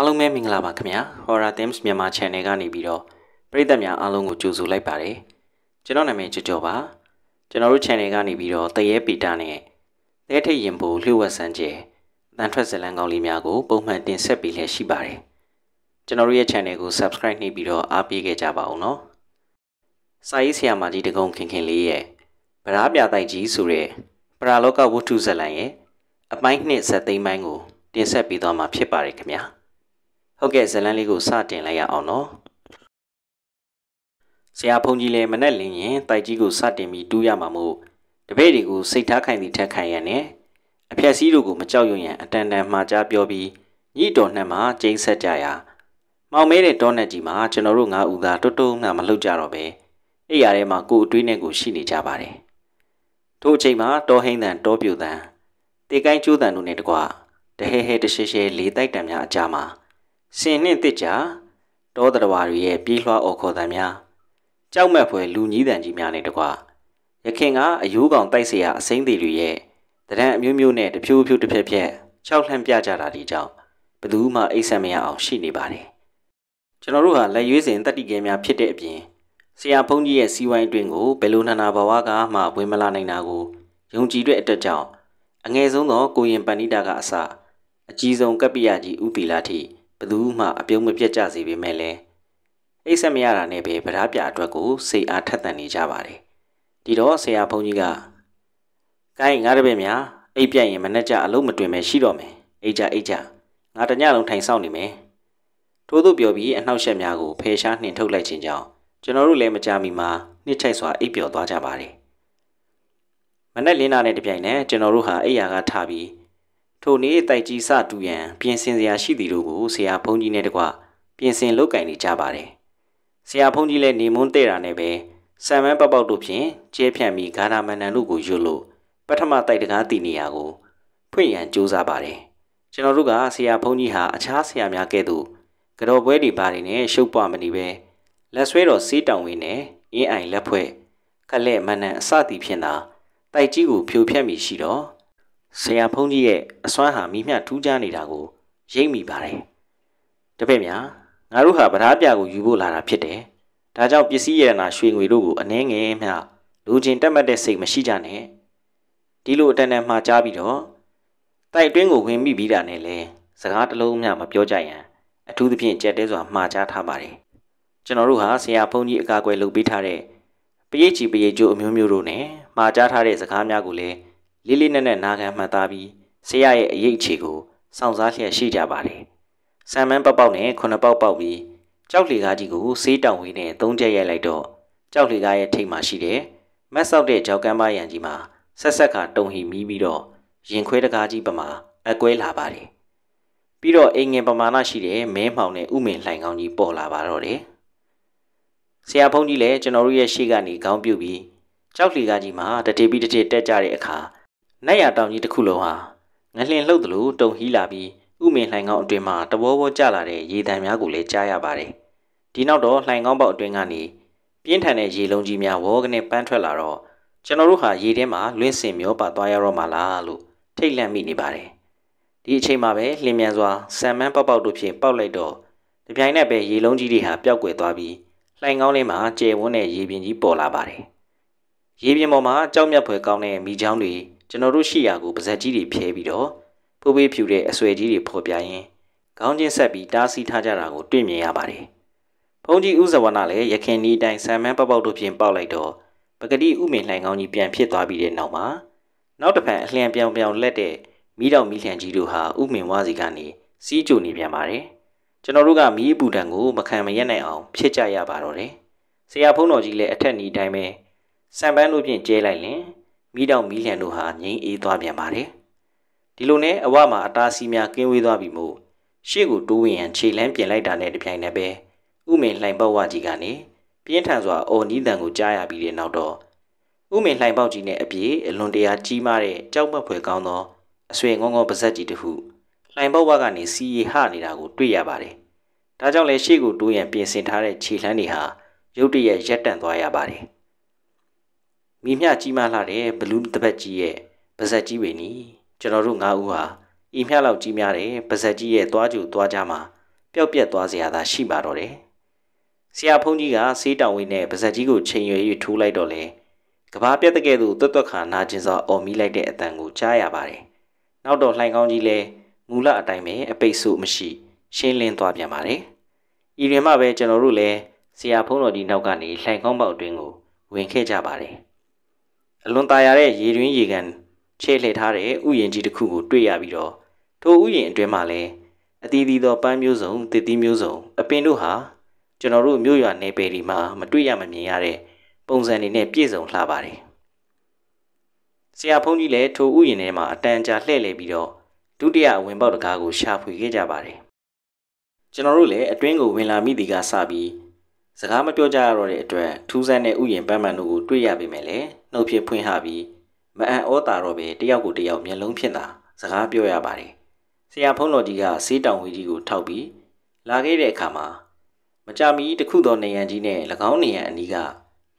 ားလုံးပဲမင်္ဂလာပါခင်ဗျာ Horror Themes မြန်မာ Channel ကနေပြီးတော့ပရိသတ်များအားလုံးကိုကြိုဆိုလိုက်ပါတယ်ကျွန်တော်နာမည်ကျော်ကျော်ပါကျွန်တော်တို့ Channel ကနေပြီးတော့တရေပီတာနဲ့သဲထိတ်ရင်ပိုလှုပ်ဝက်ဆန်းကျဲတန်ထွက်ဇလံကောင်းလေးများကိုပုံမှန်တင်ဆက်ပေးလျက်ရှိပါတယ်ကျွန်တော်တို့ရဲ့ Channel ကို Subscribe နှိပ်ပြီးတော့အားပေးခဲ့ကြပါအောင်နော်စာရေးဆရာမကြီးတကုံခင်ခင်လေးရဲ့ဗရာပြတိုက်ကြီးဆိုတဲ့ပရာလောကဝတ္ထုဇလံရဲ့အပိုင်းနှစ်ဇက်သိမ်းပိုင်းကိုတင်ဆက်ပေးသွားမှာဖြစ်ပါတယ်ခင်ဗျာဟုတ်ကဲ့ဇလန်းလေးကိုစတင်လိုက်ရအောင်နော်ဆရာဖုန်ကြီးလည်းမနဲ့လင်းရင်တိုက်ကြီးကိုစတင်ပြီးတူးရမှာမို့တပည့်တွေကိုစိတ်ထားခိုင်သည့်ထက်ခိုင်ရနဲ့အဖြက်စည်းတို့ကိုမကြောက်ရွံ့ရန်အတန်တန်မှာကြားပြောပြီးညိတော်နှံမှာကျိန်းဆက်ကြရာမောင်မဲတဲ့တောနဲ့ကြီးမှာကျွန်တော်တို့ငါးဦးသားတွတ်တုံးမှမလှုပ်ကြတော့ပဲအဲ့ရထဲမှာကိုအတွေးနဲ့ကိုရှိနေကြပါတယ်ထို့အချိန်မှာတောဟိန်းတန်တောပြူတန်တေကိုင်းကျိုးတန်တို့နဲ့တကွတဟဲဟဲတရှဲရှဲလေးတိုက်တံများအကြမှာရှင်နှင့်တစ်ကြတောတရဝါတွေရဲ့ပြေးလွှားအော်ခေါ်တံများကြောက်မက်ဖွယ်လူကြီးတန်ကြီးများနဲ့တကွာရခင်ကအယိုးကောင်တိုက်เสียအစိမ့်တွေတွေရဲ့တရံအမျိုးမျိုးနဲ့တဖြိုးဖြိုးတစ်ဖက်ဖက်ခြောက်လှမ်းပြကြတာဒီကြောင့်ဘသူမှအိတ်ဆက်မရအောင်ရှိနေပါတယ်ကျွန်တော်တို့ဟာလက်ရွေးစဉ်တတိကဲများဖြစ်တဲ့အပြင်ဆရာဘုန်းကြီးရဲ့စီဝိုင်းအတွင်းကိုဘယ်လိုနာနာဘဝကမှဝင်မလာနိုင်တာကိုယုံကြည်တဲ့အတွက်ကြောင့်အငယ်ဆုံးသော ကိုရင်ပဏိတာကအစအကြီးဆုံးကပ္ပိယကြီးဥပီလာထိဘသူမှအပြုံးမပြတ်ကြစေပေမဲ့လည်းအိတ်ဆက်မရတာနဲ့ပဲဗဓာပြအတွက်ကိုစိတ်အားထက်သန်နေကြပါတယ်ဒီတော့ဆရာဘုန်းကြီးကကိုင်းငါတပည့်များအိတ်ပြတ်ရင်မနှက်ကြအလုံးမတွင်ပဲရှိတော့မယ်အိတ်ကြအိတ်ကြငါတညလုံးထိုင်ဆောင်နေမယ်ထို့သို့ပြောပြီးအနှောက်ရှက်များကိုဖယ်ရှားနှင်ထုတ်လိုက်ခြင်းကြောင့်ကျွန်တော်တို့လည်းမကြမီမှာနှစ်ချိုက်စွာအိပ်ပျော်သွားကြပါတယ်မနက်လင်းလာတဲ့တပြိုင်နက်ကျွန်တော်တို့ဟာအိယာကထပြီးထိုနေ့တိုက်ကြီးစတူရန်ပြင်ဆင်စရာရှိသည်တို့ကိုဆရာဘုန်းကြီးနဲ့တကွပြင်ဆင်လုပ်ကင်နေကြပါတယ်။ဆရာဘုန်းကြီးလည်းနေမွန်းတဲ့တာနဲ့ပဲဆံမန်းပပောက်တို့ဖြင့်ကျဲဖြန့်ပြီးဂါနာမန္တန်တို့ကိုရွတ်လို့ပထမတိုက်တကားတည်နေရာကို ဖွင့်ရန်ကြိုးစားပါတယ်။ကျွန်တော်တို့ကဆရာဘုန်းကြီးဟာအခြားဆရာများကဲ့သို့ကြော်ပွဲတွေပါတွေနဲ့ရှုပ်ပွားမနေပဲလက်ဆွဲတော်စီးတောင်ဝင်နဲ့အင်းအိုင်လက်ဖွဲ့ခက်လက်မနန်အစသည်ဖြင့်သာတိုက်ကြီးကိုဖြိုဖျက်မိရှိတော့ဆရာဖုန်းကြီးရဲ့အစွမ်းဟာမိမျှထူးခြားနေတာကိုရိပ်မိပါတယ်တပည့်များငါတို့ဟာဗရားပြကိုယူဖို့လာတာဖြစ်တယ်ဒါကြောင့်ပစ္စည်းရတနာရွှေငွေတို့ကိုအနှဲငယ်မျှလူချင်းတက်မှတ်တဲ့စိတ်မရှိကြနဲ့ဒီလိုအတန်တန်မှားကြပြီးတော့တိုက်တွင်းကိုဝင်မိပြီးတာနဲ့လဲစကားတလုံးမျှမပြောကြရန်အထူးသဖြင့်ကြက်တဲစွာမှားချထားပါတယ်ကျွန်တော်တို့ဟာဆရာဖုန်းကြီးအကာအကွယ်လုပ်ပေးထားတဲ့ပရိတ်ချီပရိတ်ကျိုးအမျိုးမျိုးတို့နဲ့မှားချထားတဲ့စကားများကိုလည်းလေးလေးနက်နက်နားခံမှတ်သားပြီးဆရာရဲ့အရေးအခြေကိုစောင့်စားလျက်ရှိကြပါတယ်။ဆံမန်းပပောက်နဲ့ခုနှစ်ပေါက်ပေါက်ပြီးကြောက်လီကားကြီးကိုဆေးတောင်ဝေးနဲ့သုံးချက်ရိုက်လိုက်တော့ကြောက်လီကားရဲ့ထိပ်မှာရှိတဲ့မတ်ဆောက်တဲ့ကြောက်ကမ်းပါရံကြီးမှာဆက်ဆက်ကတုံဟီမီးပြီးတော့ရင်ခွဲတကားကြီးပမာအကွဲလာပါတယ်။ပြီးတော့အိမ်ငယ်ပမာဏရှိတဲ့မဲမှောင်နဲ့ဥမင်လှိုင်ကောင်းကြီးပေါ်လာပါတော့တယ်။ဆရာဖုန်းကြီးလည်းကျွန်တော်တို့ရဲ့ရှေ့ကနေခေါင်းပြုတ်ပြီးကြောက်လီကားကြီးမှာတတိပိတတိတက်ကြတဲ့အခါနတ်ရတောင်ကြီးတစ်ခုလုံးဟာငလျင်လှုပ်သလိုတုံဟီးလာပြီးဥမင်လှိုင်ကောင်းအတွင်မှာတဘောဘောကျလာတဲ့ရေတံများကိုလည်းကြားရပါတယ်။ဒီနောက်တော့လှိုင်ကောင်းပေါက်အတွင်ကနေပြင်းထန်တဲ့ရေလုံးကြီးများဝေါကနေပန်းထွက်လာတော့ကျွန်တော်တို့ဟာရေထဲမှာလွင့်စင်မျောပါသွားရတော့မှာလားလို့ထိတ်လန့်မိနေပါတယ်။ဒီအချိန်မှာပဲလင်းမြန်စွာဆံမန်းပေါက်ပေါက်တို့ဖြင့်ပေါက်လိုက်တော့ဒီပြိုင်နဲ့ပဲရေလုံးကြီးတွေဟာပျောက်ကွယ်သွားပြီးလှိုင်ကောင်းလေးမှာကျယ်ဝန်းတဲ့ရေပြင်ကြီးပေါ်လာပါတယ်။ရေပြင်ပေါ်မှာကြောက်မြတ်ဖွယ်ကောင်းတဲ့မိချောင်းတွေကျွန်တော်တို့ရှိရာကိုပါဇက်ကြီးတွေဖြဲပြီးတော့ဖိုးပေးဖြူတဲ့အဆွဲကြီးတွေပေါ်ပြရင်းခေါင်းချင်းဆက်ပြီးတားဆီးထားကြတာကိုတွေ့မြင်ရပါတယ်။ဘုန်းကြီးဦးဇဝနာလည်းရခင်ဒီတိုင်းဆံမန်းပပောက်တို့ဖြင့်ပေါက်လိုက်တော့ပကတိဥမင်လှိုင်ကောင်းကြီးပြန်ဖြစ်သွားပြီးတဲ့နောက်မှာနောက်တစ်ဖန်အလျံပြောင်ပြောင်လက်တဲ့မိတော်မိလျံကြီးတို့ဟာဥမင်ဝါစီကနေစီးကြိုနေပြန်ပါတယ်။ကျွန်တော်တို့ကမီးပူတံကိုမခံမရက်နိုင်အောင် ဖြစ်ကြရပါတော့တယ်။ဆရာဖုန်းတော်ကြီးလည်းအထက်နီးတိုင်းပဲဆံပန်းတို့ဖြင့်ကျဲလိုက်လင်မိတောင်မိလျံတို့ဟာငြိမ်းအေးသွားပြန်ပါတယ်ဒီလိုနဲ့အဝမှာအတားစီများကင်းဝေးသွားပြီမို့ရှေ့ကိုတိုးဝင်ရန်ခြေလန်းပြင်လိုက်တာနဲ့တပြိုင်နက်ပဲဥမင်လှိုင်ပေါက်ဝကြီးကနေပြင်းထန်စွာအော်နီးတန်ကိုကြားရပြီးတဲ့နောက်တော့ဥမင်လှိုင်ပေါက်ကြီးနဲ့အပြေအလွန်တရာကြီးမားတဲ့ကြောက်မက်ဖွယ်ကောင်းသောအဆွေငုံငုံပါဇက်ကြီးတစ်ခုလှိုင်ပေါက်ဝကနေစီရီဟနေတာကိုတွေ့ရပါတယ်။ဒါကြောင့်လဲရှေ့ကိုတိုးရန်ပြင်ဆင်ထားတဲ့ခြေလှမ်းတွေဟာရုတ်တရက်ရက်တန့်သွားရပါတယ်။မိမျှကြီးမားလာတဲ့ဘလူးတပတ်ကြီးရဲ့ပါဇက်ကြီးပဲနီကျွန်တော်တို့၅ဦးဟာဤမျှလောက်ကြီးများတဲ့ပါဇက်ကြီးရဲ့သွားကြူသွားကြမှာပျောက်ပြက်သွားစရာသာရှိပါတော့တယ်ဆရာဖုန်းကြီးကဆေးတောင်ဝင်းနဲ့ပါဇက်ကြီးကိုချိန်ရွယ်၍ထိုးလိုက်တော့လေကဘာပြက်တကယ်သူတွတ်တွတ်ခါနာကျင်စွာအော်မိလိုက်တဲ့အတန်ကိုကြားရပါတယ်နောက်တော့လှိုင်ကောင်းကြီးလည်းမူလအတိုင်းပဲအပိတ်ဆို့မရှိရှင်းလင်းသွားပြန်ပါတယ်ဤတွင်မှပဲကျွန်တော်တို့လည်းဆရာဖုန်းတော်ကြီးနောက်ကနေလှိုင်ကောင်းပေါက်အတွင်းကိုဝင်ခဲ့ကြပါတယ်အလွန်သာယာတဲ့ရေတွင်းရေကန်ချဲ့လှည့်ထားတဲ့ဥယျာဉ်ကြီးတစ်ခုကိုတွေ့ရပြီးတော့ထိုဥယျာဉ်အတွင်းမှာလည်းအသီးသီးသောပန်းမျိုးစုံ၊သစ်သီးမျိုးစုံ အပင်တို့ဟာကျွန်တော်တို့မြို့ရွာနယ်ပယ်ဒီမှာမတွေ့ရမမြင်ရတဲ့ပုံစံတွေနဲ့ပြည့်စုံလှပါတယ်။ဆရာဖုန်းကြီးလည်းထိုဥယျာဉ်ထဲမှာအတန်ကြာလှည့်လည်ပြီးတော့ဒုတိယအဝင်ပေါက်တကားကိုရှာဖွေခဲ့ကြပါတယ်။ကျွန်တော်တို့လည်းအတွင်းကိုဝင်လာမိသည်ကစပြီးစကားမပြောကြရတော့တဲ့အတွက်ထူးဆန်းတဲ့ဥယျာဉ်ပန်းမန်တို့ကိုတွေ့ရပေမဲ့လည်းနှုတ်ဖြင့်ဖွင့်ဟပြီးမအံ့ဩတာတော့ပဲတယောက်ကိုတယောက်မျက်လုံးဖြစ်တာစကားပြောရပါတယ်။ဆရာဖုံးတော်ကြီးကဆေးတောင်ဝီကြီးကိုထောက်ပြီးလာခဲ့တဲ့အခါမှာမကြမီတခုသောနေရန်ကြီးနဲ့၎င်းနေရန်အနီးက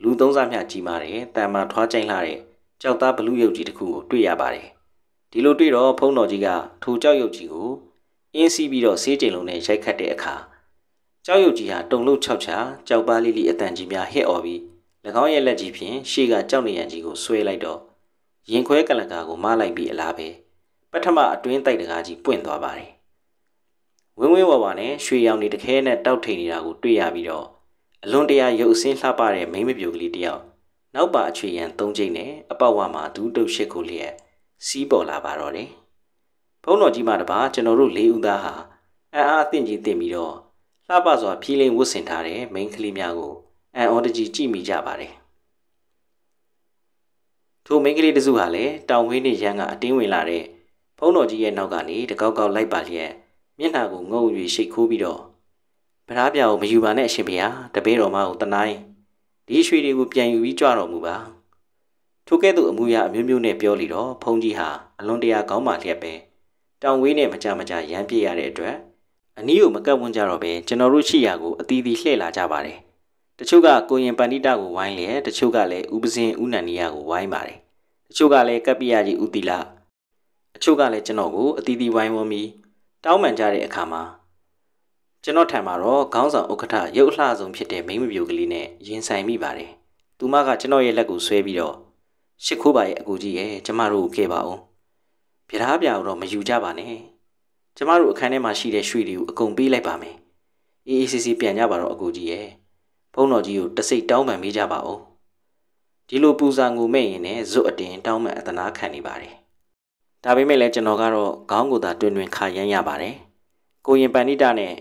လူသုံးစားမျှကြီးမာတဲ့တန်မာထွားကျိန်လာတဲ့ကြောက်သားဘလူးရုပ်ကြီးတစ်ခုကိုတွေ့ရပါတယ်။ဒီလိုတွေ့တော့ဖုံးတော်ကြီးကထိုကြောက်ရုပ်ကြီးကိုအင်းစီးပြီးတော့ဆေးကျိန်လုံးနဲ့ရိုက်ခတ်တဲ့အခါကြောက်ရွံ့ကြီးဟာတုံလို့ခြောက်ချာကြောက်ပါလိလိအတန်ကြီးများဟစ်អော်ပြီး၎င်းရဲ့လက်ကြီးဖြင့်ရှေ့ကကြောက်နေရန်ကြီးကိုဆွဲလိုက်တော့ရင်ခွဲကလကာကိုမလိုက်ပြီးအလားပဲပထမအတွင်းတိုက်တကားကြီးပွင့်သွားပါတယ်ဝင်းဝင်းဝါဝါနဲ့ရွှေရောင်တွေတခဲနဲ့တောက်ထိန်နေတာကို တွေ့ရပြီးတော့အလွန်တရာရုပ်အစင်းလှပတဲ့မိမပြိုကလေးတယောက်နောက်ပါအခြေရန်၃ချိန်နဲ့အပေါက်ဝါမှာဒူးတုပ်ရှိခိုလျက်စီးပေါ်လာပါတော့တယ်ဖုန်းတော်ကြီးမှတပါကျွန်တော်တို့၄ဦးသားဟာအံ့အားသင့်ကြီးသင့်ပြီးတော့လှပစွာဖြီးလိမ်ဝတ်ဆင်ထားတဲ့မိန်းကလေးများကိုအန်အော်တကြီးကြည့်မိကြပါတယ်။ထိုမိန်းကလေးတစုဟာလည်းတောင်ဝင်းနဲ့ရန်ကအတင်းဝင်လာတဲ့ဖုံးတော်ကြီးရဲ့နောက်ကနေတကောက်ကောက်လိုက်ပါလျက်မျက်နှာကိုငုံ၍ရှိတ်ခိုးပြီးတော့ဗရားပြာကိုမယူပါနဲ့အရှင်ဘုရားတပည့်တော်မကိုတနိုင်းဒီရွှေတွေကိုပြန်ယူပြီးကြွတော်မူပါထိုကဲ့သို့အမှုရာအမျိုးမျိုးနဲ့ပြောလီတော့ဖုံးကြီးဟာအလွန်တရာကောင်းပါလျက်ပဲတောင်ဝေးနဲ့မကြမကြရမ်းပြေးရတဲ့အတွက်အနီးကိုမကပ်ဝန်းကြတော့ပဲကျွန်တော်တို့ရှိရာကို အသီးသီးလှည့်လာကြပါတယ်တချို့ကကိုရင်ပန္တိတကိုဝိုင်းလျက်တချို့ကလည်းဥပဇင်ဥနန္ဒီယကိုဝိုင်းပါတယ်တချို့ကလည်းကပ္ပိယကြီးဥတီလာအချို့ကလည်းကျွန်တော်ကိုအသီးသီးဝိုင်းဝန်းပြီးတောင်းပန်ကြတဲ့အခါမှာကျွန်တော်ထံမှာတော့ခေါင်းဆောင်ဥက္ကဋ္ဌရုပ်အလှဆုံးဖြစ်တဲ့မိမပြိုကလေးနဲ့ရင်ဆိုင်မိပါတယ်သူမကကျွန်တော်ရဲ့လက်ကိုဆွဲပြီးတော့ရှစ်ခိုးပါရဲ့အကူကြီးရဲ့ကျမတို့ကိုခဲ့ပါဦးပြဓားပြအောင်တော့မယူကြပါနဲ့ကျမတို့အခန်းထဲမှာရှိတဲ့ရွှေတွေကိုအကုန်ပေးလိုက်ပါမယ်အေးအေးဆေးဆေးပြန်ကြပါတော့အကိုကြီးရဲ့ဖုန်းတော်ကြီးကိုတစိတ်တောင်းပန်ပေးကြပါဦးဒီလိုပူဇာငိုမဲ့ရင်လည်းဇွတ်အတင်တောင်းပန်အတနာခံနေပါတယ်ဒါပေမဲ့လည်းကျွန်တော်ကတော့ခေါင်းကိုယ်သာတွင်တွင်ခါရမ်းရပါတယ်ကိုရင်ပန္နိတနဲ့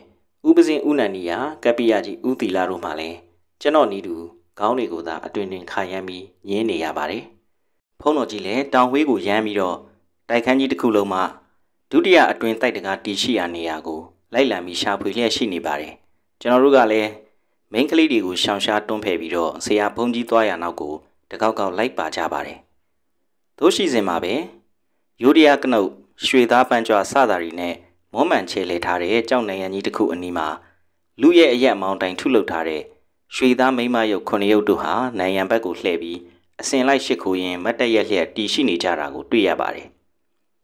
ဥပဇင်ဥနန္ဒီယာကပိယကြီးဥတီလာတို့မှလည်းကျွန်တော်နီးတူခေါင်းတွေကိုသာအတွင်တွင်ခါရမ်းပြီးညင်းနေရပါတယ်ဖုန်းတော်ကြီးလည်းတောင်ဝေးကိုရမ်းပြီးတော့တိုက်ခန်းကြီးတစ်ခုလုံးမှာဒုတိယအတွင်တိုက်တကားတည်ရှိရာနေရာကို လိုက်လံပြီးရှာဖွေလျက်ရှိနေပါတယ်ကျွန်တော်တို့ကလည်းမိန်းကလေးတွေကိုရှောင်ရှားတွန်းဖယ်ပြီးတော့ဆရာဘုန်းကြီးသွားရနောက်ကို တကောက်ကောက်လိုက်ပါကြပါတယ်တို့ရှိစဉ်မှာပဲယူရီးယားကနုတ်ရွှေသားပန်းကြွစတာတွေနဲ့မောမှန်ချေလေထားတဲ့ကြောက်နေရန်ကြီးတစ်ခုအနီးမှာလူရဲ့အရက်မောင်းတိုင်ထုလုပ်ထားတဲ့ရွှေသားမိမရုပ်ခုနှစ်ရုပ်တို့ဟာနိုင်ရန်ဘက်ကိုလှည့်ပြီးအစင်လိုက်ရှိခိုးရင်မတ်တက်ရက်လျက်တီရှိနေကြတာကိုတွေ့ရပါတယ်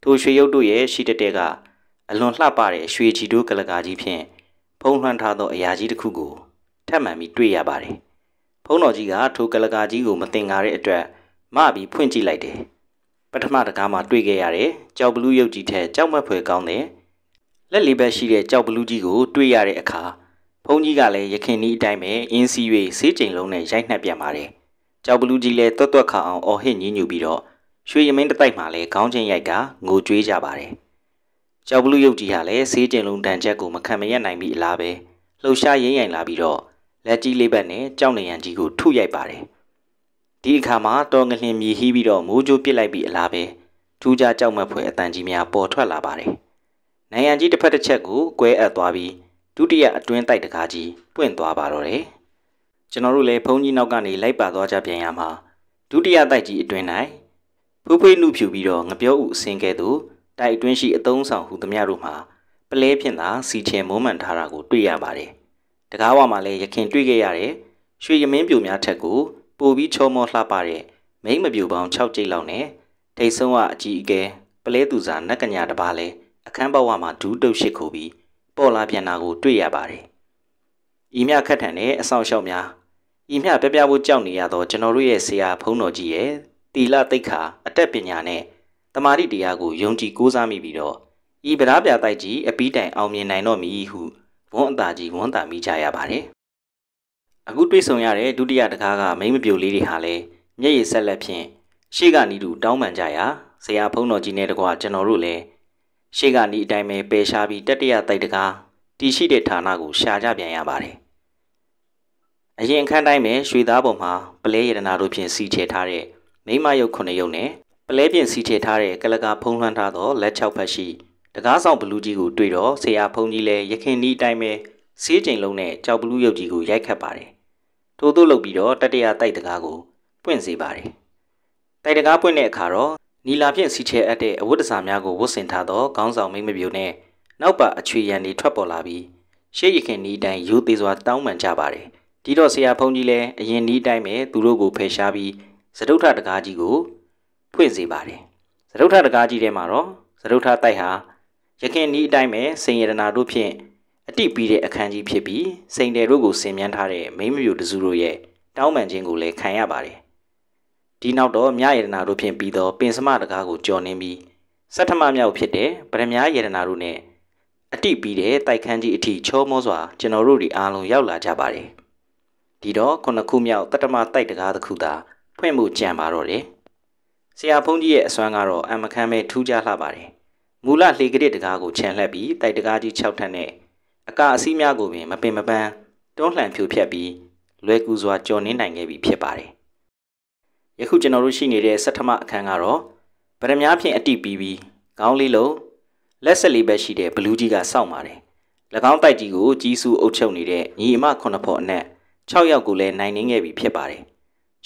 ထိုရွှေရုပ်တို့ရဲ့ရှိတတဲကအလွန်လှပတဲ့ရွှေချီတို့ကလကာကြီးဖြင့်ဖုံးလွှမ်းထားသောအရာကြီးတစ်ခုကိုထပ်မံပြီးတွေ့ရပါတယ်။ဖုံးတော်ကြီးကထိုကလကာကြီးကိုမတင်ကားတဲ့အတွက်မပြီးဖွင့်ကြည့်လိုက်တယ်။ပထမတကားမှာတွေ့ခဲ့ရတဲ့ကြောက်ဘလူးရုပ်ကြီးထက်ကြောက်မက်ဖွယ်ကောင်းတဲ့လက်လေးဘက်ရှိတဲ့ကြောက်ဘလူးကြီးကို တွေ့ရတဲ့အခါဖုံးကြီးကလည်းရခင်ဒီအတိုင်းပဲအင်းစီ၍ဈေးချိန်လုံးနဲ့ရိုက်နှက်ပြန်ပါတယ်။ကြောက်ဘလူးကြီးလည်းတွတ်တွတ်ခါအောင်အော်ဟစ်ညင်းညူပြီးတော့ရွှေရမင်းတတိုက်မှာလည်းခေါင်းချင်းရိုက်ကငိုကြွေးကြပါတယ်။ကြောက်ဘလူးရုပ်ကြီးဟာလည်းဆေးကျင်လုံးတန်ချက်ကိုမခံမရနိုင်ပြီးအလားပဲလှုပ်ရှားရင်းရိုင်လာပြီးတော့လက်ကြီးလေးဘက်နဲ့ကြောက်နေရန်ကြီးကိုထုရိုက်ပါတယ်။ဒီအခါမှာတော်ငလျင်မြည်ဟီးပြီးတော့မိုးကြိုးပစ်လိုက်ပြီးအလားပဲထူးခြားကြောက်မက်ဖွယ်အတန်ကြီးများပေါ်ထွက်လာပါတယ်။နိုင်ရန်ကြီးတစ်ဖက်တစ်ချက်ကိုကွဲအပ်သွားပြီးဒုတိယအတွင်းတိုက်တကားကြီးပွင့်သွားပါတော့တယ်။ကျွန်တော်တို့လည်းဘုံကြီးနောက်ကနေလိုက်ပါသွားကြပြန်ရမှာဒုတိယတိုက်ကြီးအတွင်း၌ဖူးဖွေးနှုဖြူပြီးတော့ငပြောဥအစင်ကဲ့သို့တိုက်အတွင်းရှိအသုံးဆောင်ဟူသမျှတို့မှာပလဲဖြင့်သာစီချင်မုံမှန်ထားတာကို တွေ့ရပါတယ်။တကားဝမှာလည်းရခင်တွေ့ခဲ့ရတဲ့ရွှေရမင်းပြိုများထက်ကိုပိုပြီးချောမောလှပတဲ့မိမ့်မပြိုပေါင်း6ကြိတ်လောက်နဲ့ထိတ်ဆုံးကအကြီးအကဲပလဲသူစာနတ်ကညာတပါးလဲအခန်းဘဝမှာဒူးတုပ်ရှိခိုးပြီးပေါ်လာပြန်တာကို တွေ့ရပါတယ်။ဤမြခတ်ထန်တဲ့အဆောင်ရှောက်များဤမြပြပြဖို့ကြောက်နေရသောကျွန်တော်တို့ရဲ့ဆရာဖုန်းတော်ကြီးရဲ့တီလတိတ်ခါအတက်ပညာနဲ့တမာတိတရားကိုယုံကြည်ကိုးစားမိပြီးတော့ဤဗရာပြတိုက်ကြီးအပီးတိုင်အောင်မြင်နိုင်တော့မည်ဟုဝန်အသာကြီးဝန်တာမိကြရပါတယ်။အခုတွေ့ဆုံရတဲ့ဒုတိယတကားကမိမပြိုလေးတွေဟာလည်းမျက်ရည်ဆက်လက်ဖြင့်ရှေ့ကနီးတူတောင်းပန်ကြရာဆရာဖုံးတော်ကြီးနဲ့တကွာကျွန်တော်တို့လည်းရှေ့ကနီးအတိုင်းပဲပယ်ရှားပြီးတတိယတိုက်တကားတည်ရှိတဲ့ဌာနကိုရှာကြပြန်ရပါတယ်။အရင်အခန်းတိုင်းပဲရွှေသားပေါ်မှာပလဲရတနာတို့ဖြင့်စီချထားတဲ့မိမရုပ်9ရုပ်နဲ့ပလဲပြင်စီထည့်ထားတဲ့ကလကာဖုံးလွှမ်းထားသောလက်6ဖက်ရှိတကားဆောင်ဘလူးကြီးကိုတွေ့တော့ဆရာဖုံးကြီးလည်းရခင်ဒီအတိုင်းပဲစေးချိန်လုံးနဲ့ကြောက်ဘလူးရုပ်ကြီးကိုရိုက်ခတ်ပါတယ်။ထို့သို့လုပ်ပြီးတော့တတရာတိုက်တကားကိုပွင့်စေပါတယ်။တိုက်တကားပွင့်တဲ့အခါတော့နီလာဖြင့်စီချဲအပ်တဲ့အဝတ်တစားများကိုဝတ်ဆင်ထားသောခေါင်းဆောင်မိမပြိုနဲ့နောက်ပါအချွေရန်တွေထွက်ပေါ်လာပြီးရှေ့ရခင်ဒီအတိုင်းရိုးသေးစွာတောင်းပန်ကြပါတယ်။ဒီတော့ဆရာဖုံးကြီးလည်းအရင်ဒီအတိုင်းပဲသူတို့ကိုဖယ်ရှားပြီးစဒုထတကားကြီးကိုဖွင့်စေပါတယ်။စဒုထတကားကြီးထဲမှာတော့စဒုထတိုက်ဟာရခင်ဒီအတိုင်းပဲစိန်ရတနာတို့ဖြင့်အတိပြီးတဲ့အခန်းကြီးဖြစ်ပြီးစိန်တယ်တို့ကိုဆင်မြန်းထားတဲ့မိမမျိုးတစုတို့ရဲ့တောင်းပန်ခြင်းကိုလည်းခံရပါတယ်။ဒီနောက်တော့မြရတနာတို့ဖြင့်ပြီးသောပင်စမတကားကိုကြော်နှင်းပြီးစတ္ထမမြောက်ဖြစ်တဲ့ဗရမ ्या ရတနာတို့နဲ့အတိပြီးတဲ့တိုက်ခန်းကြီးအထိချောမောစွာကျွန်တော်တို့ဒီအားလုံးရောက်လာကြပါတယ်။ဒီတော့ခုနှစ်ခုမြောက်တတ္တမတိုက်တကားတစ်ခုသာဖွင့်ဖို့ကြံပါတော့တယ်ဆရာဖုန်းကြီးရဲ့အစွမ်းကတော့အမခမ်းပဲထူးခြားလှပါတယ်မူလလှေကရစ်တကားကိုခြံလှက်ပြီးတိုက်တကားကြီး6ထပ်နဲ့အကအစည်းများကိုပင်မပင်မပန်းတွန်းလှန်ဖြိုဖျက်ပြီးလွယ်ကူစွာကြော်နင်းနိုင်ခဲ့ပြီဖြစ်ပါတယ်ယခုကျွန်တော်တို့ရှိနေတဲ့စက်ထမအခန်းကတော့ဗရမများဖြင့်အတိပီးပြီးခေါင်းလေးလုံးလက်ဆက်လေးပဲရှိတဲ့ဘလူးကြီးကစောင့်ပါတယ်၎င်းတိုက်ကြီးကိုကြီးစုအုပ်ချုပ်နေတဲ့ညီအမခုနှစ်ဖော်အနက်6ယောက်ကိုလည်းနိုင်နှင်းခဲ့ပြီဖြစ်ပါတယ်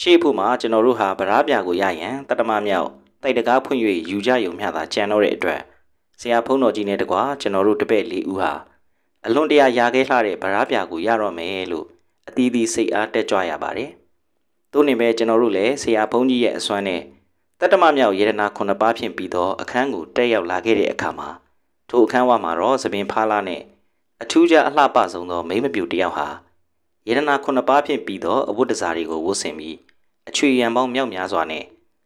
ရှေ့ဖို့မှာကျွန်တော်တို့ဟာဗရားပြကိုရရန်တတမမြောက်တိုက်တကားဖွင့်၍ယူကြယုံမျှသာကြံတော့တဲ့အတွက်ဆရာဖုံးတော်ကြီးနဲ့တကွာကျွန်တော်တို့တပည့်လေးဦးဟာအလွန်တရာရာခဲလှတဲ့ဗရားပြကိုရတော့မယ်လို့အတီးတီးစိတ်အားတက်ကြွရပါတယ်။သို့နေပဲကျွန်တော်တို့လည်းဆရာဖုံးကြီးရဲ့အစွမ်းနဲ့တတမမြောက်ယေရနာခုနှစ်ပါးဖြင့်ပြီးသောအခန်းကိုတက်ရောက်လာခဲ့တဲ့အခါမှာထိုအခန်းဝမှာတော့သပင်ဖားလာနဲ့အထူးခြားအလှပဆုံးသော မိမပြူတယောက်ဟာယေဒနာခုနှစ်ပါးဖြင့်ပြီးသောအဝတ်တစားတွေကိုဝတ်ဆင်ပြီးအချွေရန်ပေါင်းမြောက်များစွာနဲ့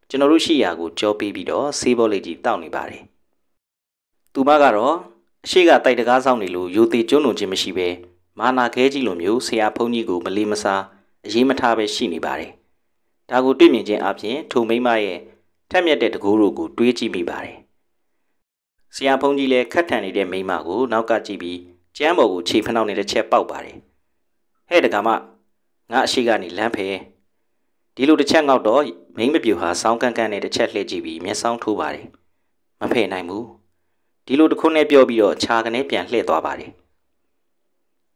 ကျွန်တော်တို့ရှိရာကိုကြောပေးပြီးတော့ဆေးဘောလေးကြီးတောက်နေပါတယ်။သူမကတော့အရှိကတိုက်တကားဆောင်နေလို့ရိုသေကျွန်းလုံးချင်းမရှိပဲမာနာခဲကြီးလိုမျိုးဆရာဖုန်းကြီးကိုမလေးမစားအေးမထားပဲရှိနေပါတယ်။ဒါကိုတွေ့မြင်ခြင်းအပြင်ထိုမိမရဲ့ထက်မြက်တဲ့တကူတို့ကိုတွေးကြည့်မိပါတယ်။ဆရာဖုန်းကြီးလည်းခတ်ထန်နေတဲ့မိမကိုနောက်ကကြည့်ပြီးကျမ်းပေါ်ကိုခြေဖနှောက်နေတဲ့ချက်ပေါက်ပါတယ်။ဟဲ့တကမငါအရှိကနေလမ်းဖယ်ဒီလိုတစ်ချက်ငေါက်တော့မိန်းမပြူဟာစောင်းကန့်ကန့်နဲ့တစ်ချက်လှည့်ကြည့်ပြီးမျက်စောင်းထိုးပါတယ်မဖယ်နိုင်ဘူးဒီလိုတစ်ခုနဲ့ပြောပြီးတော့ခြာကနေပြန်လှည့်သွားပါတယ်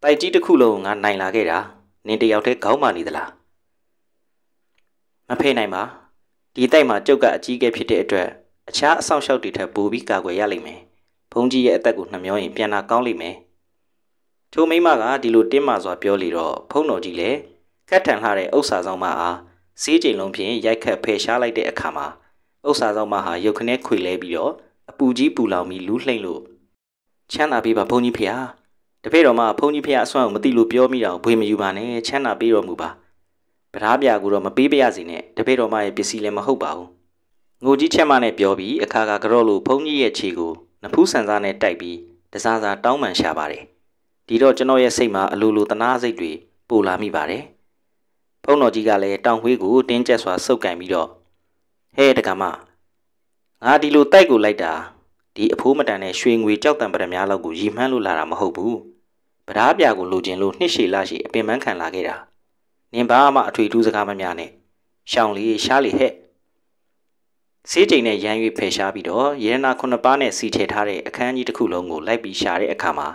တိုက်ကြီးတစ်ခုလုံးငါနိုင်လာခဲ့တာနင်တယောက်တည်းခေါင်းမာနေသလားမဖယ်နိုင်ပါဒီတိုက်မှာကြုတ်ကအကြီးကဲဖြစ်တဲ့အတွက်အခြားအဆောင်ရှောက်တွေထက်ပိုပြီးကာကွယ်ရလိမ့်မယ်ဘုံကြီးရဲ့အသက်ကိုနှမျောရင်ပြန်လာကောင်းလိမ့်မယ်ထိုမိမကဒီလိုတင်းမာစွာပြောလေတော့ဖုံတော်ကြီးလည်းကတ်ထန်လှတဲ့အဥ္စာဆောင်မအားစေးချိန်လုံးဖြင့်ရိုက်ခတ်ဖယ်ရှားလိုက်တဲ့အခါမှာဥ္စာဆောင်မဟာရုပ်ခနဲခွေလဲပြီးတော့အပူကြီးပူလောင်ပြီးလူးလှိမ့်လို့ချမ်းသာပေးပါဘုန်းကြီးဖေဟာတပည့်တော်မဘုန်းကြီးဖေဟာအစွမ်းကိုမသိလို့ပြောမိတာကိုဘွေမယူပါနဲ့ချမ်းသာပေးတော်မူပါပဓာပြကူတော့မပေးပြရစီနဲ့တပည့်တော်မရဲ့ပစ္စည်းလည်းမဟုတ်ပါဘူးငိုကြီးချက်မနဲ့ပြောပြီးအခါခါကြော့လို့ဘုန်းကြီးရဲ့ခြေကိုနဖူးဆန်စားနဲ့တိုက်ပြီးတစားစားတောင်းပန်ရှာပါတယ်ဒီတော့ကျွန်တော်ရဲ့စိတ်မှာအလိုလိုတနာစိတ်တွေပိုလာမိပါတယ်ဖုန်းတော်ကြီးကလည်းတောင်ခွေးကိုတင်းကျပ်စွာဆုပ်ကင်ပြီးတော့ဟဲ့တကမငါဒီလိုတိုက်ကိုလိုက်တာဒီအဖိုးမတန်တဲ့ရွှေငွေကြောက်တံပရမများလောက်ကိုရီမှန်းလို့လာတာမဟုတ်ဘူးပဓာပြကိုလိုချင်လို့နှစ်ရှည်လရှိအပင်ပန်းခံလာခဲ့တာနင်ဘာမှအထွေထူးစကားမများနဲ့ရှောင်းလေးရှားလေဟဲ့စေးချိန်နဲ့ရန်၍ဖယ်ရှားပြီးတော့ရေနာခုနှစ်ပါးနဲ့စီထည့်ထားတဲ့အခန်းကြီးတစ်ခုလုံးကိုလိုက်ပြီးရှာတဲ့အခါမှာ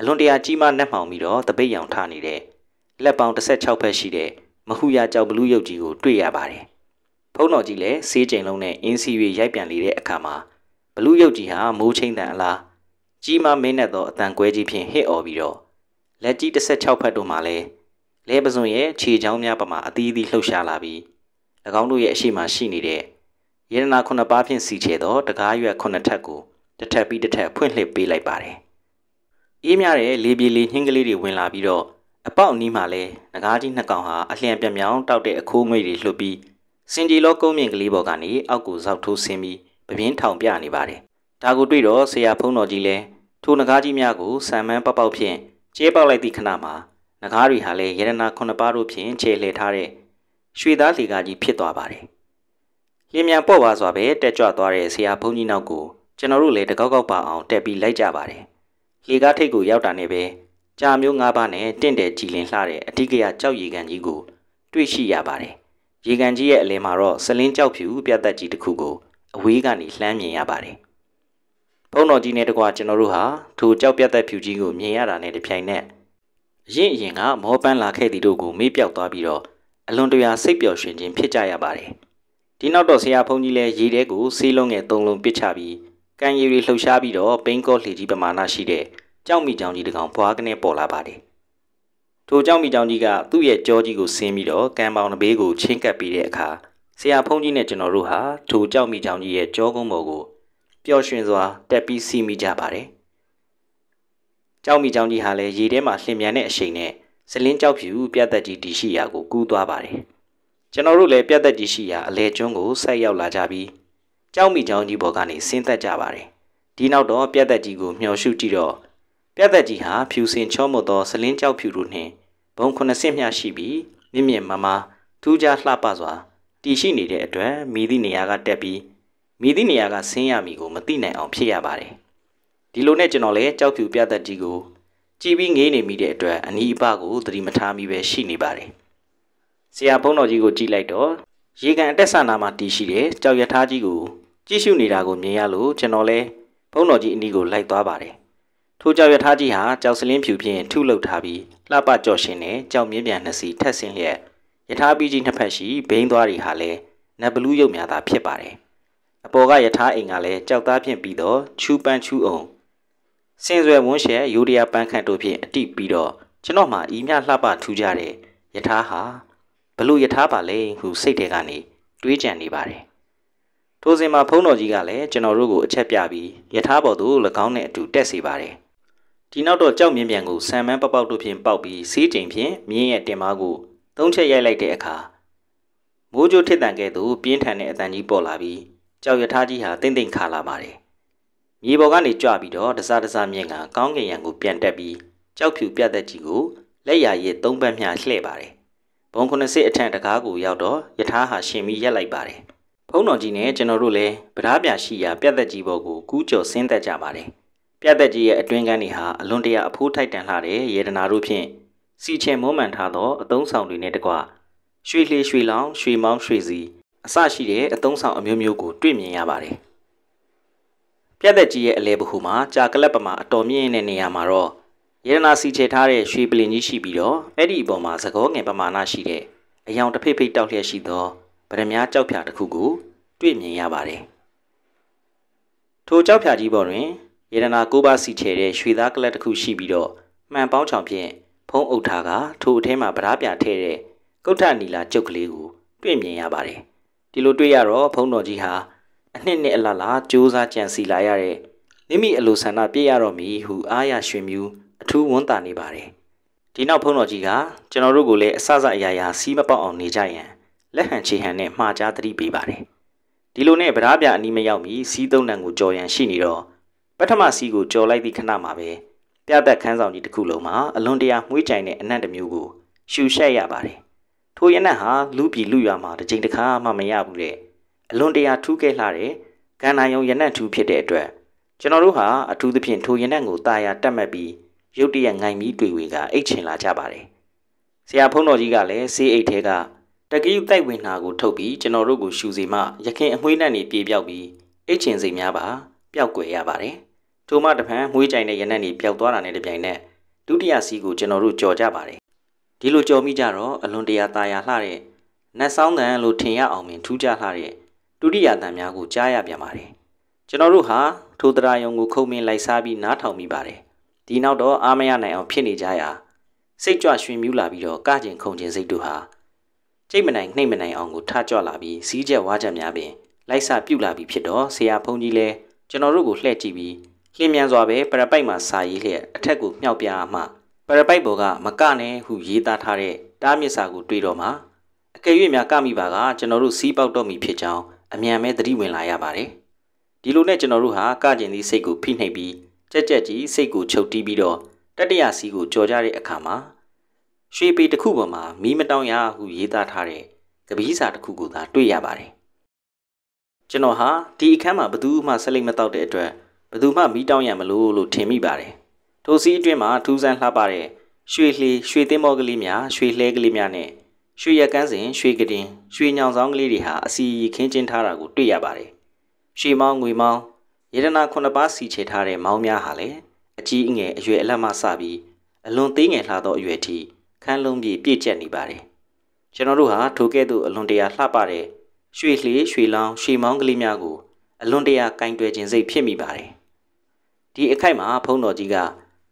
အလွန်တရာကြီးမားနှက်မှောင်ပြီးတော့တပိတ်ရောင်ထားနေတဲ့လက်ပေါင်16ဖက်ရှိတဲ့မဟုရကြောက်ဘလူးရုပ်ကြီးကိုတွေ့ရပါတယ်။ဖုံးတော်ကြီးလည်းစေးချိန်လုံးနဲ့အင်းစီ၍ရိုက်ပြန်လေတဲ့အခါမှာဘလူးရုပ်ကြီးဟာမိုးချင်းတန်အလားကြီးမားမင်းနဲ့သောအတန်ကွဲကြီးဖြင့်ဟစ်အော်ပြီးတော့လက်ကြီး16ဖက်တို့မှလည်းလဲပစွန်ရဲ့ခြေချောင်းများပမာအသီးသီးလှုပ်ရှားလာပြီး၎င်းတို့ရဲ့အရှိမရှိနေတဲ့ယန္တနာခုနှစ်ပါးဖြင့်စီချဲသော တကားရွက်ခုနှစ်ထပ်ကိုတစ်ထပ်ပြီးတစ်ထပ်ဖွင့်လှစ်ပေးလိုက်ပါတယ်အေးမြတဲ့လေပြေလေနှင်းကလေးတွေဝင်လာပြီးတော့အပေါက်နီးမှာလဲငကားကြီးနှစ်ကောင်ဟာအလျံပြမြောင်းတောက်တဲ့အခိုးငွေတွေလှုပ်ပြီးစင်ကြီးလောကုန်းမြင့်ကလေးပေါ်ကနေအောက်ကိုဇောက်ထိုးဆင်းပြီးပပင်းထောင်ပြနေပါတယ်။ဒါကိုတွေ့တော့ဆရာဖုံးတော်ကြီးလဲထိုငကားကြီးများကိုဆံမန်းပေါက်ပေါက်ဖြင့်ကျဲပေါက်လိုက်သည့်ခဏမှာငကားတွေဟာလဲရတနာခုနှစ်ပါးတို့ဖြင့်ခြေလှယ်ထားတဲ့ရွှေသားလေကားကြီးဖြစ်သွားပါတယ်။လျင်မြန်ပေါ့ပါစွာပဲတက်ကြွသွားတဲ့ဆရာဖုံးကြီးနောက်ကိုကျွန်တော်တို့လည်းတကောက်ကောက်ပါအောင်တက်ပြီးလိုက်ကြပါတယ်။လေကားထိပ်ကိုရောက်တာနဲ့ပဲကြာမျိုး၅ပါးနဲ့တင့်တယ်ကြည်လင်လှတဲ့အထက်ကရကြောက်ရေကန်ကြီးကိုတွေ့ရှိရပါတယ်။ရေကန်ကြီးရဲ့အလင်းမှာတော့ဆလင်းကြောက်ဖြူပြတ်သက်ကြီးတစ်ခုကိုအဝေးကနေလှမ်းမြင်ရပါတယ်။ဘုံတော်ကြီးနဲ့တကွာကျွန်တော်တို့ဟာထိုကြောက်ပြတ်သက်ဖြူကြီးကိုမြင်ရတာနဲ့တစ်ပြိုင်နက်အရင်အရင်ကမောပန်းလာခဲ့သူတို့ကိုမေ့ပျောက်သွားပြီးတော့အလွန်တရာစိတ်ပျော်ရွှင်ခြင်းဖြစ်ကြရပါတယ်။ဒီနောက်တော့ဆရာဘုန်းကြီးလည်းရေထဲကိုဆေးလုံးငယ်သုံးလုံးပစ်ချပြီးကန်ရည်တွေလှုပ်ရှားပြီးတော့ပိန်းကော့လှေကြီးပမာဏရှိတဲ့ကြောက်မိကြောင်ကြီးတစ်ကောင်ဘွားကနေပေါ်လာပါတယ်။ထိုကြောက်မိကြောင်ကြီးကသူ့ရဲ့ကြောကြီးကိုဆင်းပြီးတော့ကန်ပေါင်တစ်ဘေးကိုချင်းကပ်ပြီးတဲ့အခါဆရာဖုန်းကြီးနဲ့ကျွန်တော်တို့ဟာထိုကြောက်မိကြောင်ကြီးရဲ့ကြောကုန်းပေါ်ကိုပျော်ရွှင်စွာတက်ပြီးစီးမိကြပါတယ်။ကြောက်မိကြောင်ကြီးဟာလည်းရေထဲမှာလှင်မြန်တဲ့အချိန်နဲ့စလင်းကြောက်ဖြူပြတ်သက်ကြီးတရှိရာကိုကူးသွားပါတယ်။ကျွန်တော်တို့လည်းပြတ်သက်ကြီးရှိရာအလဲကျွန်းကိုဆက်ရောက်လာကြပြီးကြောက်မိကြောင်းကြီးပေါ်ကနေဆင်းသက်ကြပါတယ်ဒီနောက်တော့ပြက်သက်ကြီးကိုမျှော်ရှုကြည့်တော့ပြက်သက်ကြီးဟာဖြူစင်ချောမွတ်သောဆလင်းကြောက်ဖြူတို့နှင့်ဘုံ9ဆင့်မျှရှိပြီးမြင့်မြင့်မမထူးခြားလှပစွာတည်ရှိနေတဲ့အတွက်မိသည့်နေရာကတက်ပြီးမိသည့်နေရာကဆင်းရမည်ကိုမသိနိုင်အောင်ဖြစ်ရပါတယ်ဒီလိုနဲ့ကျွန်တော်လည်းကြောက်ဖြူပြက်သက်ကြီးကို ကြည်ပြီးငေးနေမိတဲ့အတွက်အနီးအပကို သတိမထားမိပဲရှိနေပါတယ်ဆရာဘုန်းတော်ကြီးကိုကြည့်လိုက်တော့ရေကန်အတက်ဆန္ဒမှာတည်ရှိတဲ့ကြောက်ရထားကြီးကိုကြည့်ရှုနေတာကိုမြင်ရလို့ကျွန်တော်လဲဘုံတော်ကြီးအနီးကိုလိုက်သွားပါတယ်။ထိုကြောက်ရထားကြီးဟာကြောက်စလင်းဖြူဖြင့်ထုလုပ်ထားပြီးလှပကြော့ရှင်နဲ့ကြောက်မြင်းပြန်နှစ်စီထက်ဆင်းလျက်ယထာပီးကြီးနှစ်ဖက်ရှိဘိန်းသွားတွေဟာလည်းနတ်ဘလူးရုပ်များသာဖြစ်ပါတယ်။အပေါ်ကယထာအိမ်ကလည်းကြောက်သားဖြင့်ပြီးတော့ချူပန်းချူအောင်စင်ဆွယ်ဝန်းရှယ်ယူရီယာပန်းခန့်တို့ဖြင့်အတိပြီးတော့ကျွန်တော်မှဤမြလှပထူကြတဲ့ယထာဟာဘလူးယထာပါလေဟုစိတ်ထဲကနေတွေးကြံနေပါတယ်။ထိုစဉ်မှာဖုံးတော်ကြီးကလည်းကျွန်တော်တို့ကိုအချက်ပြပြီးယထာပေါ်သို့၎င်းနဲ့အတူတက်စေပါတယ်ဒီနောက်တော့ကြောက်မြင်မြန်ကိုဆံမန်းပပောက်တို့ဖြင့်ပောက်ပြီးစီးချိန်ဖြင့်မြင်းရဲ့တင်မားကိုသုံးချက်ရိုက်လိုက်တဲ့အခါမိုးကြိုးထစ်တန်ကဲ့သို့ပြင်းထန်တဲ့အတန်ကြီးပေါ်လာပြီးကြောက်ယထာကြီးဟာတိမ့်တိမ့်ခါလာပါတယ်မြေပေါ်ကနေကြွပြီးတော့တစားတစားမြင့်ကကောင်းကင်ရံကိုပြန်တက်ပြီးကြောက်ဖြူပြတ်သက်ကြီးကိုလက်ရာရည်သုံးပတ်မျှလှဲ့ပါတယ်ဘုံ90အထက်တကားကိုရောက်တော့ယထာဟာရှင်ပြီးရက်လိုက်ပါတယ်ုံးတော်ကြီးနဲ့ကျွန်တော်တို့လည်းဗရားပြရှိရာပြတ်သက်ကြီးဘော်ကိုကူးကျော်ဆင်းသက်ကြပါတယ်။ပြတ်သက်ကြီးရဲ့အတွင်းကန်းတွေဟာအလွန်တရာအဖိုးထိုက်တန်လှတဲ့ရေဒနာတို့ဖြင့်စီချင်မွမ်းမံထားသောအသုံးဆောင်တွေနဲ့တကွရွှေလှေရွှေလောင်းရွှေမောင်းရွှေစီအစရှိတဲ့အသုံးဆောင်အမျိုးမျိုးကိုတွေ့မြင်ရပါတယ်။ပြတ်သက်ကြီးရဲ့အလဲပဟုမှာကြာကလပ်ပမာအတော်မြင့်တဲ့နေရာမှာတော့ရေဒနာစီချေထားတဲ့ရွှေပလင်ကြီးရှိပြီးတော့အဲ့ဒီအပေါ်မှာသကောငင်ပမာဏရှိတဲ့အယောင်တစ်ဖိတ်ဖိတ်တောက်လျက်ရှိသောရမ ्या ကြောက်ဖြာတစ်ခုကိုတွေ့မြင်ရပါတယ်ထိုကြောက်ဖြာကြီးပေါ်တွင်ရတနာကိုးပါးစီချဲတဲ့ရွှေသားကလပ်တစ်ခုရှိပြီးတော့မှန်ပေါင်းချောင်ဖြင့်ဖုံးအုပ်ထားကထိုအထဲမှာဗရားပြထဲတဲ့ကုဋ္ဌနီလာကျုပ်ကလေးကိုတွေ့မြင်ရပါတယ်ဒီလိုတွေ့ရတော့ဖုံးတော်ကြီးဟာအနှစ်နှစ်အလလာစူးစမ်းကြံစီလာရတဲ့မိမိအလိုဆန္ဒပြည့်ရတော့မည်ဟုအားရရွှင်မြူးအထူးဝန်းတာနေပါတယ်ဒီနောက်ဖုံးတော်ကြီးကကျွန်တော်တို့ကိုလည်းအဆအဆအရာရာစီးမပေါက်အောင်နေကြရန်လက်ဟန်ခြေဟန်နဲ့မှားကြားသတိပေးပါတယ်ဒီလိုနဲ့ဗရားပြအနီးမရောက်မီစီးသုံးနံကိုကြော်ရန်ရှိနေတော့ပထမစီးကိုကြော်လိုက်သည့်ခဏမှာပဲပြပတ်ခန်းဆောင်ကြီးတစ်ခုလုံးမှာအလွန်တရာမှုေးကြိုင်တဲ့အနံ့တမျိုးကိုရှူရှက်ရပါတယ်ထိုရနတ်ဟာလူပြည်လူရွာမှာတစ်ချိန်တစ်ခါမှမရဘူးတဲ့အလွန်တရာထူးကဲလှတဲ့ကန္နာယုံရနတ်ထူးဖြစ်တဲ့အတွက်ကျွန်တော်တို့ဟာအထူးသဖြင့်ထိုရနတ်ကိုတာယာတက်မှတ်ပြီးရုတ်တရက်ငိုင်ပြီးတွေ့ဝေကအိတ်ချင်လာကြပါတယ်ဆရာဖုန်းတော်ကြီးကလည်းစေးအိတ်ထဲကတကီးတိုက်ဝင်နာကိုထုတ်ပြီးကျွန်တော်တို့ကိုရှူစီမှရခင်အမွှေးနဲ့နေပြေပြောက်ပြီးအိတ်ချင်စိတ်များပါပျောက်ကွယ်ရပါတယ်။ထိုမှတဖန်မွှေးကြိုင်တဲ့ရနက်နေပျောက်သွားတာနဲ့တပြိုင်နက်ဒုတိယစီးကိုကျွန်တော်တို့ကြော်ကြပါတယ်။ဒီလိုကြော်မိကြတော့အလွန်တရာตาရလှတဲ့နတ်ဆောင်တန်လို့ထင်ရအောင်ပင်ထူးခြားလှတဲ့ဒုတိယတန်များကိုကြားရပြန်ပါတယ်။ကျွန်တော်တို့ဟာထိုတရားယုံကိုခုံမင်းလိုက်စားပြီးနားထောင်မိပါတယ်။ဒီနောက်တော့အားမရနိုင်အောင်ဖြစ်နေကြရာစိတ်ကြွရွှင်မြူးလာပြီးတော့ကကြင်ခုန်ခြင်းစိတ်တို့ဟာကျိတ်မနိုင်နှိမ့်မနိုင်အောင်ကိုထကြွလာပြီးစီးချက်ဝါချက်များပင်လိုက်စပြုတ်လာပြီးဖြစ်တော့ဆရာဘုန်းကြီးလည်းကျွန်တော်တို့ကိုလှည့်ကြည့်ပြီးလျင်မြန်စွာပဲပရပိုက်မှာစာရေးလျက်အထက်ကိုမြှောက်ပြမှပရပိုက်ပေါ်ကမကနဲ့ဟုရေးသားထားတဲ့တားမြစ်စာကိုတွေ့တော့မှအကယ်၍များကမိပါကကျွန်တော်တို့စီးပေါက်တော့မည်ဖြစ်ကြောင်းအမြန်ပဲသတိဝင်လာရပါတယ်ဒီလိုနဲ့ကျွန်တော်တို့ဟာကကျင်သည့်စိတ်ကိုဖိနှိပ်ပြီးကြက်ကြက်ကြီးစိတ်ကိုချုပ်တီးပြီးတော့တတရစီကိုကြော်ကြတဲ့အခါမှာရွှေပေတစ်ခုပေါ်မှာမီးမတောင်းရဟုရေးသားထားတဲ့ကပီးစာတစ်ခုကိုသာတွေ့ရပါတယ်။ကျွန်တော်ဟာဒီအခန်းမှာဘသူမှဆက်လက်မတောက်တဲ့အတွက်ဘသူမှမီးတောင်းရမလို့လို့ထင်မိပါတယ်။ထိုစီအတွင်းမှာထူးဆန်းလှပတဲ့ရွှေလှေရွှေသင်းမောကလေးများရွှေလှဲကလေးများနဲ့ရွှေရကန်းစဉ်ရွှေကတင်ရွှေညောင်ဆောင်ကလေးတွေဟာအစီအီခင်းကျင်းထားတာကိုတွေ့ရပါတယ်။ရွှေမောင်းငွေမောင်းရတနာခုနှစ်ပါးစီချေထားတဲ့မောင်းများဟာလည်းအကြီးအငယ်အရွယ်အလတ်မှစပြီးအလွန်သေးငယ်လှသောအရွယ်ထိခန်းလုံးပြည့်ပြည့်ကျက်နေပါတယ်။ကျွန်တော်တို့ဟာထိုကဲ့သို့အလွန်တရာလှပတဲ့ရွှေလှေရွှေလောင်းရွှေမောင်းကလေးများကိုအလွန်တရာကင်တွယ်ခြင်းစိတ်ဖြစ်မိပါတယ်။ဒီအခိုက်မှာဖုံးတော်ကြီးက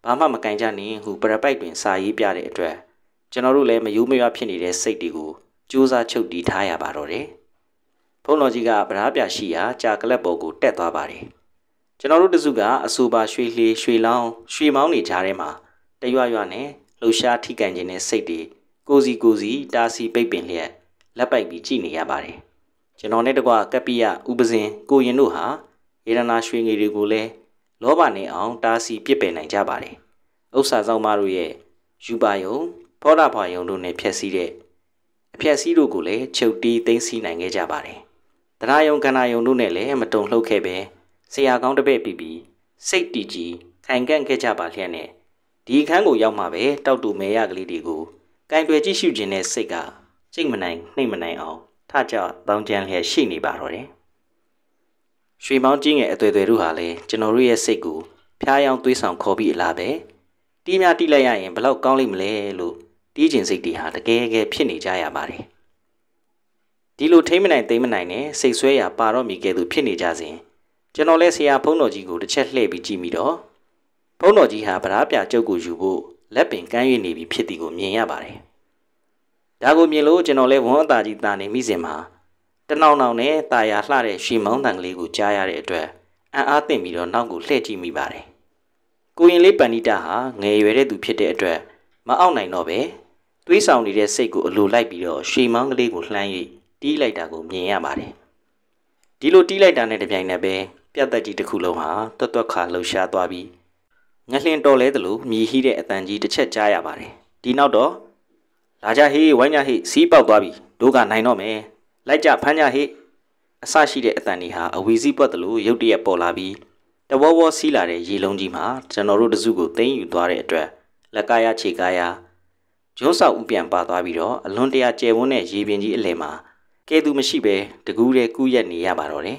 ဘာမှမကင်ကြနှင့်ဟူပရပိုက်တွင်စာရေးပြတဲ့အတွက်ကျွန်တော်တို့လည်းမယိုးမရွဖြစ်နေတဲ့စိတ်တွေကိုစူးစမ်းချုပ်တီးထားရပါတော့တယ်။ဖုံးတော်ကြီးကဗရာပြရှိရာကြာကလပ်ပေါ်ကို တက်သွားပါတယ်။ကျွန်တော်တို့တစုကအဆိုပါရွှေလှေရွှေလောင်းရွှေမောင်းတွေကြားထဲမှာတရွရွနဲ့လှူရှားထိကန်ခြင်းနဲ့စိတ်တွေကိုစီကိုစီတာစီပိတ်ပင်လျက်လက်ပိုက်ပြီးကြည်နေရပါတယ်ကျွန်တော်နဲ့တကွကပိယဥပဇင်ကိုရင်တို့ဟာယေရနာရွှေငွေတွေကိုလည်းလောဘနဲ့အောင် တားဆီးပစ်ပယ်နိုင်ကြပါတယ်ဥစ္စာဆောင်မတို့ရဲ့ယူပါယုံဖောတာဖာယုံတို့နဲ့ဖြက်စီးတဲ့အဖြက်စီးတို့ကိုလည်းချုပ်တီးသိမ်းဆီးနိုင်ခဲ့ကြပါတယ်တရာယုံကဏယုံတို့နဲ့လည်းမတုံလှုပ်ခဲ့ပဲဆရာကောင်းတပည့်ပြီးပြီးစိတ်တည်ကြည်ခိုင်ကန့်ခဲ့ကြပါလျက်နဲ့ဒီအခန်းကိုရောက်မှပဲတောက်တူမဲရကလေးတွေကိုကင်တွယ်ကြည့်ရှုခြင်းနဲ့စိတ်ကစိတ်မနိုင်နှိမ့်မနိုင်အောင်ထကြတောင်းကြမ်းလျက်ရှိနေပါတော့တယ်။ရွှေမောင်းကြီးငယ်အသွေသွေတို့ဟာလည်းကျွန်တော်တို့ရဲ့စိတ်ကိုဖျားယောင်းသွေးဆောင်ခေါ်ပြီးအလားပဲတီးများတီးလိုက်ရရင်ဘလောက်ကောင်းလိမ့်မလဲလို့တီးခြင်းစိတ်တွေဟာတကယ်ကယ်ဖြစ်နေကြရပါတယ်။ဒီလိုထိမ့်မနိုင်သိမ့်မနိုင်နဲ့စိတ်ဆွဲရာပါတော့မိခဲ့သူဖြစ်နေကြစဉ်ကျွန်တော်လဲဆရာဖုန်းတော်ကြီးကိုတစ်ချက်လှည့်ပြီးကြည့်မိတော့ဘုန်းတော်ကြီးဟာဗရားပြကျုပ်ကိုယူဖို့လက်ပင်ကမ်း၍နေပြီဖြစ်သည်ကိုမြင်ရပါတယ်။ဒါကိုမြင်လို့ကျွန်တော်လည်းဝန်အသာကြီးတာနေမိစဉ်မှာတနောင်နောင်နဲ့ตาရလှတဲ့ရှီမောင်းတန်ကလေးကိုကြားရတဲ့အတွက်အံ့အားသင့်ပြီးတော့နောက်ကိုလှည့်ကြည့်မိပါတယ်။ကိုရင်လေးပန္နိတာဟာငယ်ရွယ်တဲ့သူဖြစ်တဲ့အတွက်မအောင်နိုင်တော့ပဲသွေးဆောင်နေတဲ့စိတ်ကိုအလိုလိုက်ပြီးတော့ရှီမောင်းကလေးကိုလှမ်း၍တီးလိုက်တာကိုမြင်ရပါတယ်။ဒီလိုတီးလိုက်တာနဲ့တပြိုင်နက်ပဲပြတ်သက်ကြီးတစ်ခုလုံးဟာတွတ်တွတ်ခါလှူရှားသွားပြီးငလှင်တော်လဲသလိုမြည်ဟီးတဲ့အတန်ကြီးတစ်ချက်ကြားရပါတယ်ဒီနောက်တော့လာကြဟေးဝိုင်းကြဟေးစီးပေါက်သွားပြီဒိုးကနိုင်တော့မယ်လိုက်ကြဖမ်းကြဟေးအဆရှိတဲ့အတန်တွေဟာအဝီစီးပွက်သလိုရုတ်တရက်ပေါ်လာပြီးတဝောဝောစီးလာတဲ့ရေလုံးကြီးမှာကျွန်တော်တို့တစုကိုသိမ်းယူသွားတဲ့အတွက်လက်ကရခြေကားရဂျုံးဆောက်ဥပြန်ပါသွားပြီးတော့အလွန်တရာကျယ်ဝန်းတဲ့ရေပြင်ကြီးအလယ်မှာကဲသူမရှိပဲတကူးတဲ့ကူးရက်နေရပါတော့တယ်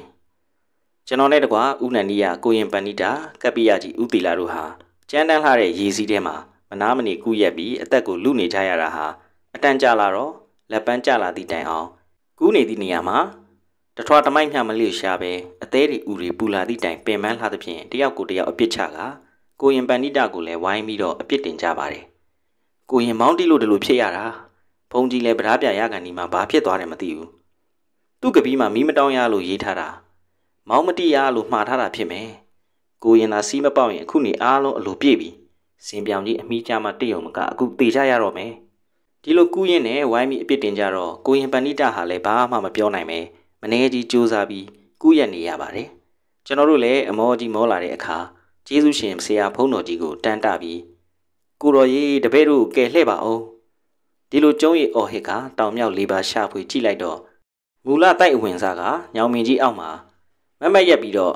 ကျွန်တော်နဲ့တကွာဥနန္ဒီယကိုရင်ပန္နိတာကပ္ပိယကြီးဥတီလာတို့ဟာကြမ်းတမ်းလှတဲ့ရေစီးထဲမှာမနာမနေကူးရက်ပြီးအသက်ကိုလူနေကြရတာဟာအတန်ကြာလာတော့လက်ပန်းကျလာသည့်တိုင်အောင် ကူးနေသည့်နေရာမှာတထွားတမိုက်မျှမလျေရှာပဲအသေးတွေဥတွေပူလာသည့်တိုင်ပင်ပန်းလှသဖြင့်တယောက်ကိုတယောက်အပြစ်ချကကိုရင်ပန္နိတကိုလည်းဝိုင်းပြီးတော့အပြစ်တင်ကြပါတယ်ကိုရင်မောင်းတိလို့တလို့ဖြစ်ရတာဘုံကြီးလည်းဗရားပြရကန်ဒီမှာဘာဖြစ်သွားတယ်မသိဘူးသူ့ကပီးမှာမီးမတောင်းရလို့ရေးထားတာမောင်းမတိရလို့မှားထားတာဖြစ်မယ်ကိုရင်သာစီးမပေါက်ရင်အခုနေအားလုံးအလိုပြည့်ပြီစင်ပြောင်ကြီးအမိကြမှာတိတ်ုံမကအခုတေချရတော့မယ်ဒီလိုကူးရင်နဲ့ဝိုင်းပြီးအပြစ်တင်ကြတော့ကိုရင်ပဏိတဟာလည်းဘာမှမပြောနိုင်ပဲမနေကြီးစူးစမ်းပြီးကူးရက်နေရပါတယ်ကျွန်တော်တို့လည်းအမောကြီးမောလာတဲ့အခါကျေးဇူးရှင်ဆရာ ဖုန်းတော်ကြီးကိုတန်တပြီးကိုတော်ကြီးတပည့်တို့ကယ်လှည့်ပါအောင်ဒီလိုကျုံးရီအော်ဟစ်ကတောင်မြောက်လေးပါရှာဖွေကြည့်လိုက်တော့မူလတိုက်အဝင်စားကညောင်မင်ကြီးအောက်မှာမမက်ရက်ပြီးတော့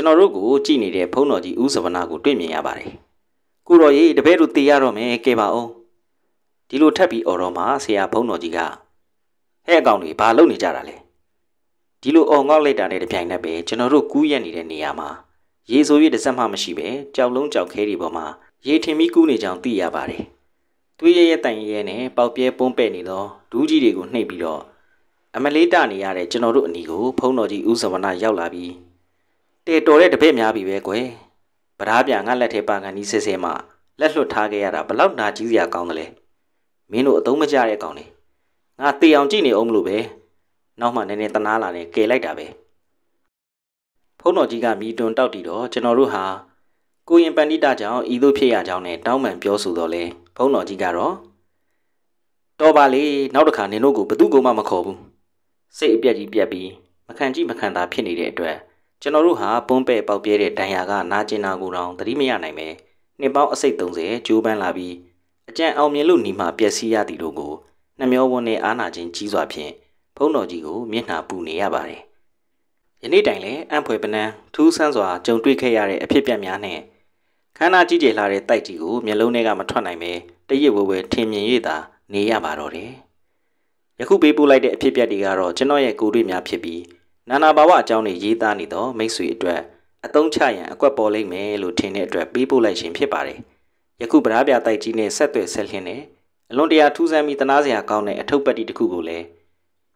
ကျွန်တော်တို့ကိုကြည်နေတဲ့ဖုံးတော်ကြီးဦးစဝနာကိုတွေ့မြင်ရပါတယ်။ကိုတော်ကြီးတပည့်တို့တေးရတော့မယ်ကဲပါအောင်။ဒီလိုထပ်ပြီးអော်တော်မှာဆရာဖုံးတော်ကြီးကဟဲ့အကောင်တွေဘာလုပ်နေကြတာလဲ။ဒီလိုអော်ငေါက်လိုက်တာနဲ့တပြိုင်နက်ပဲကျွန်တော်တို့ကူးရက်နေတဲ့နေရာမှာရေဆိုး၍တစ်စက်မှမရှိပဲကြောက်လုံးကြောက်ခဲတွေပေါ်မှာရေထင်ပြီးကူးနေကြောင်သိရပါတယ်။သွေးရရဲ့တန်ရရဲ့နဲ့ပေါက်ပြဲပုန်းပဲ့နေသောဒူးကြီးတွေကိုနှိပ်ပြီးတော့အမလေးတနေရတဲ့ကျွန်တော်တို့အနီကိုဖုံးတော်ကြီးဦးစဝနာရောက်လာပြီးတေတော်တဲ့တပည့်များပြီပဲကွယ်ပဓာပြငါလက်ထဲပါကန်ဒီစစ်စဲမှလက်လွတ်ထားခဲ့ရတာဘလောက်နာကြီးစရာကောင်းသလဲမင်းတို့အသုံးမကျတဲ့ကောင်လေငါတေအောင်ကြည့်နေအောင်မလို့ပဲနောက်မှနည်းနည်းတနာလာနေကယ်လိုက်တာပဲဖုန်းတော်ကြီးကမီတွန်တောက်တီတော့ကျွန်တော်တို့ဟာကိုရင်ပန္တိတကြောင့်ဤသို့ဖြစ်ရကြောင်းနဲ့တောင်းပန်ပြောဆိုတော့လဲဖုန်းတော်ကြီးကတော့တော်ပါလေနောက်တစ်ခါနင်တို့ကိုဘသူကမှမခေါ်ဘူးစိတ်အပြက်ကြီးပြက်ပြီးမခံကြည့်မခံသာဖြစ်နေတဲ့အတွက်ကျွန်တော်တို့ဟာပုံပဲ့ပေါက်ပြဲတဲ့ဒဏ်ရာကနာကျင်နာကိုတောင်သတိမရနိုင်ပဲနှစ်ပေါင်းအစိတ်30ကျိုးပန်းလာပြီးအကြံအောင်မြင်လို့ညီမပျက်စီးရသည်တို့ကိုနှမျောဝန်းနဲ့အာနာချင်းကြီးစွာဖြင့်ဖုံးတော်ကြီးကိုမျက်နှာပူနေရပါတယ်။ယနေ့တိုင်လည်းအံ့ဖွယ်ပနန်းထူးဆန်းစွာကြုံတွေ့ခဲ့ရတဲ့အဖြစ်အပျက်များနဲ့ခန္ဓာကြီးကျယ်လာတဲ့တိုက်ကြီးကိုမျက်လုံးထဲကမထွက်နိုင်ပဲတရစ်ဝဲဝဲထင်မြင်၍သာနေရပါတော့တယ်။ယခုပေးပို့လိုက်တဲ့အဖြစ်အပျက်တွေကတော့ကျွန်တော်ရဲ့ကိုယ်တွေ့များဖြစ်ပြီးနာနာဘာဝအကြောင်းတွေရေးသားနေသောမိတ်ဆွေအတွက်အသုံးချရန်အကွက်ပေါ်လိမ့်မယ်လို့ထင်တဲ့အတွက်ပေးပို့လိုက်ခြင်းဖြစ်ပါတယ်။ယခုဗရားပြတိုက်ကြီးနဲ့ဆက်သွယ်ဆက်လျင်းတဲ့အလွန်တရာထူးဆန်းပြီးတနာစရာကောင်းတဲ့အထုပ်ပတ်တိတစ်ခုကိုလည်း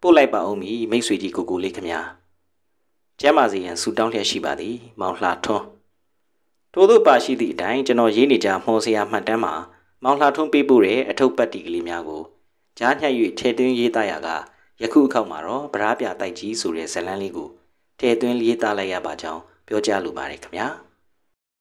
ပို့လိုက်ပါအောင်မီမိတ်ဆွေကြီးကိုကိုလေးခင်ဗျာ။ကျမ်းမာစီရန်ဆူတောင်းလျက်ရှိပါသည် မောင်လှထွန်းထို့သို့ပါရှိသည့်အတိုင်းကျွန်တော်ရေးနေကြမှုံစရာမှတ်တမ်းမှာမောင်လှထွန်းပေးပို့တဲ့အထုပ်ပတ်တိကလေးများကို ကြားညှက်၍ထဲသွင်းရေးသားရာကယခုအခေါက်မှာတော့ဗရာပြတိုက်ကြီးဆိုတဲ့ဇလန်းလေးကိုထည့်သွင်းရေးသားလိုက်ရပါကြောင်းပြောကြားလိုပါတယ်ခင်ဗျာ။